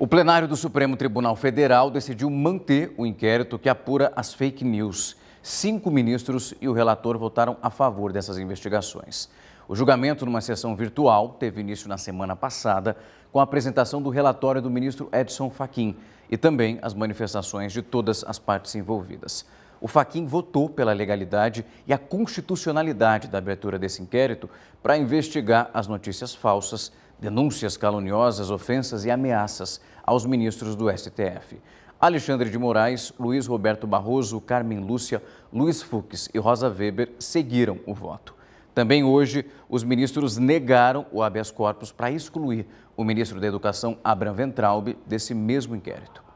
O plenário do Supremo Tribunal Federal decidiu manter o inquérito que apura as fake news. Cinco ministros e o relator votaram a favor dessas investigações. O julgamento numa sessão virtual teve início na semana passada, com a apresentação do relatório do ministro Edson Fachin e também as manifestações de todas as partes envolvidas. O Fachin votou pela legalidade e a constitucionalidade da abertura desse inquérito para investigar as notícias falsas denúncias caluniosas, ofensas e ameaças aos ministros do STF. Alexandre de Moraes, Luiz Roberto Barroso, Carmen Lúcia, Luiz Fux e Rosa Weber seguiram o voto. Também hoje, os ministros negaram o habeas corpus para excluir o ministro da Educação, Abraham Ventralbe, desse mesmo inquérito.